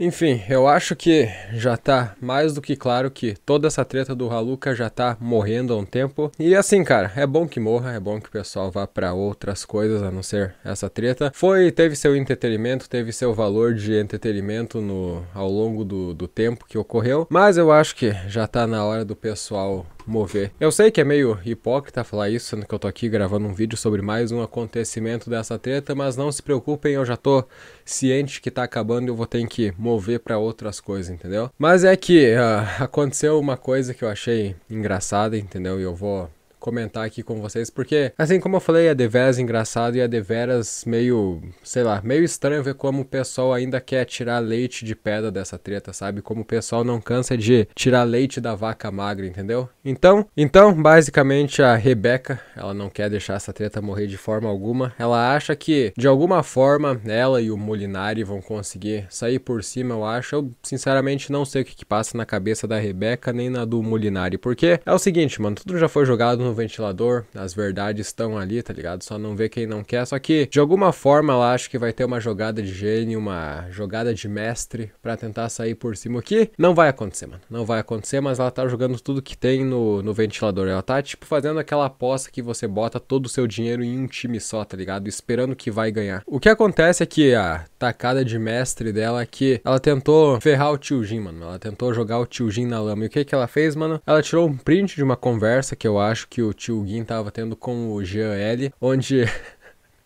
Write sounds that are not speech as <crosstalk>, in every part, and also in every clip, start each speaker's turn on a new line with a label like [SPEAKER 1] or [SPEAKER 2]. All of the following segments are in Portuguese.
[SPEAKER 1] Enfim, eu acho que já tá mais do que claro que toda essa treta do Haluka já tá morrendo há um tempo. E assim, cara, é bom que morra, é bom que o pessoal vá para outras coisas a não ser essa treta. Foi, teve seu entretenimento, teve seu valor de entretenimento no, ao longo do, do tempo que ocorreu. Mas eu acho que já tá na hora do pessoal mover. Eu sei que é meio hipócrita falar isso, sendo que eu tô aqui gravando um vídeo sobre mais um acontecimento dessa treta, mas não se preocupem, eu já tô ciente que tá acabando e eu vou ter que mover para outras coisas, entendeu? Mas é que uh, aconteceu uma coisa que eu achei engraçada, entendeu? E eu vou comentar aqui com vocês, porque, assim como eu falei, é deveras engraçado e é deveras meio, sei lá, meio estranho ver como o pessoal ainda quer tirar leite de pedra dessa treta, sabe? Como o pessoal não cansa de tirar leite da vaca magra, entendeu? Então, então, basicamente a Rebeca, ela não quer deixar essa treta morrer de forma alguma. Ela acha que de alguma forma ela e o Molinari vão conseguir sair por cima, eu acho. Eu sinceramente não sei o que, que passa na cabeça da Rebeca nem na do Molinari, porque é o seguinte, mano, tudo já foi jogado no ventilador, as verdades estão ali, tá ligado? Só não vê quem não quer. Só que, de alguma forma, lá acho que vai ter uma jogada de gênio, uma jogada de mestre para tentar sair por cima aqui. Não vai acontecer, mano. Não vai acontecer, mas ela tá jogando tudo que tem no, no ventilador. Ela tá, tipo, fazendo aquela aposta que você bota todo o seu dinheiro em um time só, tá ligado? Esperando que vai ganhar. O que acontece é que a tacada de mestre dela é que ela tentou ferrar o tio Jin, mano. Ela tentou jogar o tio Jin na lama. E o que que ela fez, mano? Ela tirou um print de uma conversa que eu acho que que o tio Guin tava tendo com o GL, onde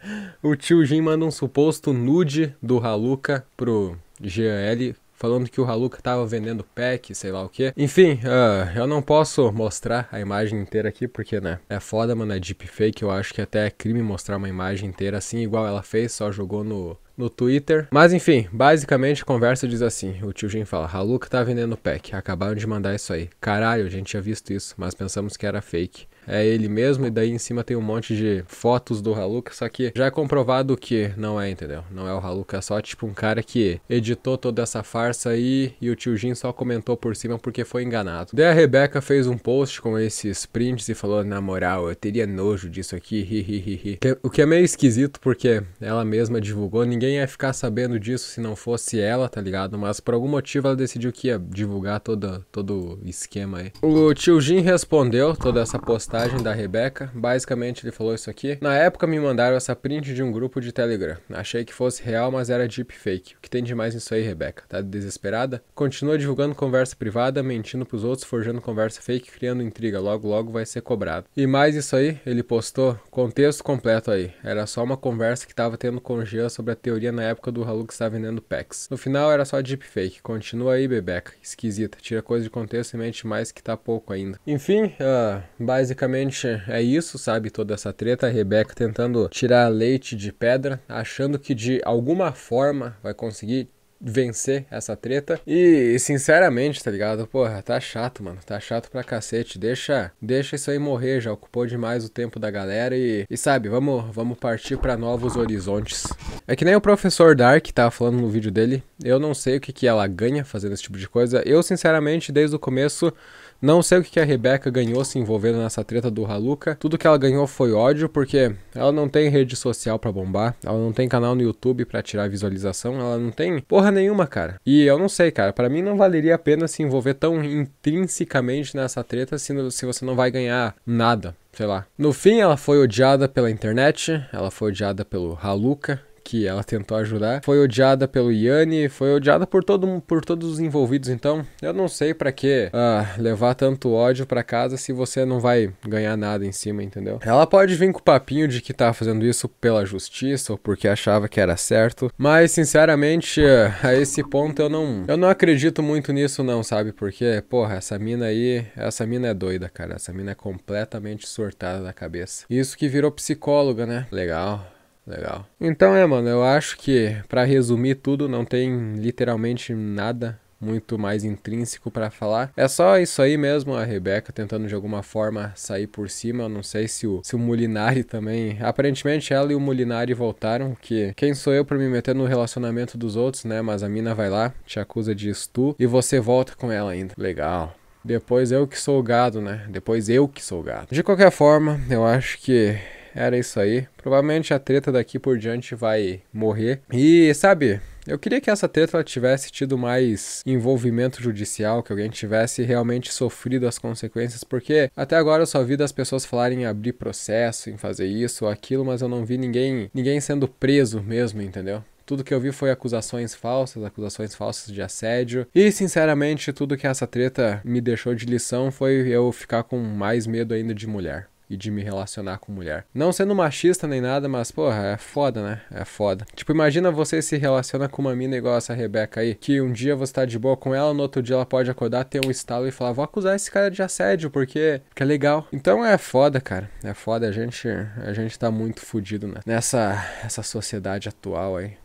[SPEAKER 1] <laughs> o tio Jin manda um suposto nude do Haluka pro GL falando que o Haluka tava vendendo pack, sei lá o que. Enfim, uh, eu não posso mostrar a imagem inteira aqui, porque, né, é foda, mano, é deepfake, eu acho que até é crime mostrar uma imagem inteira assim, igual ela fez, só jogou no no Twitter. Mas enfim, basicamente a conversa diz assim: o tio Jim fala, Haluka tá vendendo pack, acabaram de mandar isso aí. Caralho, a gente tinha visto isso, mas pensamos que era fake. É ele mesmo, e daí em cima tem um monte de fotos do Haluka, só que já é comprovado que não é, entendeu? Não é o Haluka, é só tipo um cara que editou toda essa farsa aí e o tio Jim só comentou por cima porque foi enganado. Daí a Rebeca fez um post com esses prints e falou: na moral, eu teria nojo disso aqui, hi, hi, hi, hi. O que é meio esquisito porque ela mesma divulgou, ninguém Ninguém ia ficar sabendo disso se não fosse ela, tá ligado? Mas por algum motivo ela decidiu que ia divulgar toda, todo o esquema aí. O tio Jim respondeu toda essa postagem da Rebeca. Basicamente ele falou isso aqui. Na época me mandaram essa print de um grupo de Telegram. Achei que fosse real, mas era deepfake. O que tem demais nisso aí, Rebeca? Tá desesperada? Continua divulgando conversa privada, mentindo pros outros, forjando conversa fake, criando intriga. Logo, logo vai ser cobrado. E mais isso aí, ele postou contexto completo aí. Era só uma conversa que tava tendo com o Jean sobre a teoria teoria na época do Haluk está vendendo packs. No final era só deepfake. Continua aí, Bebeca. Esquisita. Tira coisa de contexto e mente mais que tá pouco ainda. Enfim, uh, basicamente é isso, sabe? Toda essa treta. A Rebeca tentando tirar leite de pedra, achando que de alguma forma vai conseguir vencer essa treta. E, sinceramente, tá ligado? Porra, tá chato, mano. Tá chato pra cacete. Deixa, deixa isso aí morrer, já ocupou demais o tempo da galera e, e sabe, vamos, vamos partir para novos horizontes. É que nem o professor Dark tava falando no vídeo dele. Eu não sei o que, que ela ganha fazendo esse tipo de coisa. Eu, sinceramente, desde o começo, não sei o que a Rebeca ganhou se envolvendo nessa treta do Haluca. Tudo que ela ganhou foi ódio, porque ela não tem rede social para bombar, ela não tem canal no YouTube para tirar visualização, ela não tem porra nenhuma, cara. E eu não sei, cara. para mim não valeria a pena se envolver tão intrinsecamente nessa treta se, se você não vai ganhar nada sei lá. No fim, ela foi odiada pela internet, ela foi odiada pelo Haluka que ela tentou ajudar, foi odiada pelo Yanni, foi odiada por todo por todos os envolvidos. Então, eu não sei para que uh, ah, levar tanto ódio para casa se você não vai ganhar nada em cima, entendeu? Ela pode vir com o papinho de que tá fazendo isso pela justiça ou porque achava que era certo, mas sinceramente, uh, a esse ponto eu não eu não acredito muito nisso não, sabe? Porque, porra, essa mina aí, essa mina é doida, cara. Essa mina é completamente surtada da cabeça. Isso que virou psicóloga, né? Legal. Legal. Então é, mano, eu acho que para resumir tudo, não tem literalmente nada muito mais intrínseco para falar. É só isso aí mesmo, a Rebeca tentando de alguma forma sair por cima. Eu não sei se o, se o Molinari também. Aparentemente ela e o Molinari voltaram, que quem sou eu para me meter no relacionamento dos outros, né? Mas a mina vai lá, te acusa de estu e você volta com ela ainda. Legal. Depois eu que sou o gado, né? Depois eu que sou o gado. De qualquer forma, eu acho que era isso aí. Provavelmente a treta daqui por diante vai morrer. E, sabe, eu queria que essa treta tivesse tido mais envolvimento judicial, que alguém tivesse realmente sofrido as consequências, porque até agora eu só vi das pessoas falarem em abrir processo, em fazer isso ou aquilo, mas eu não vi ninguém, ninguém sendo preso mesmo, entendeu? Tudo que eu vi foi acusações falsas, acusações falsas de assédio. E, sinceramente, tudo que essa treta me deixou de lição foi eu ficar com mais medo ainda de mulher e de me relacionar com mulher. Não sendo machista nem nada, mas, porra, é foda, né? É foda. Tipo, imagina você se relaciona com uma mina igual essa Rebeca aí, que um dia você tá de boa com ela, no outro dia ela pode acordar, ter um estalo e falar, vou acusar esse cara de assédio, porque, que é legal. Então é foda, cara. É foda, a gente, a gente tá muito fudido né? nessa essa sociedade atual aí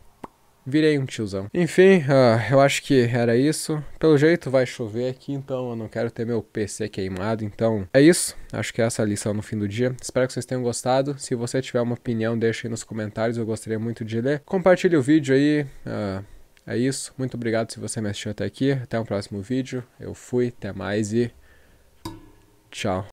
[SPEAKER 1] virei um tiozão. Enfim, uh, eu acho que era isso. Pelo jeito vai chover aqui, então eu não quero ter meu PC queimado. Então é isso. Acho que é essa a lição no fim do dia. Espero que vocês tenham gostado. Se você tiver uma opinião, deixe aí nos comentários. Eu gostaria muito de ler. Compartilhe o vídeo aí. Uh, é isso. Muito obrigado se você me assistiu até aqui. Até o um próximo vídeo. Eu fui, até mais e tchau.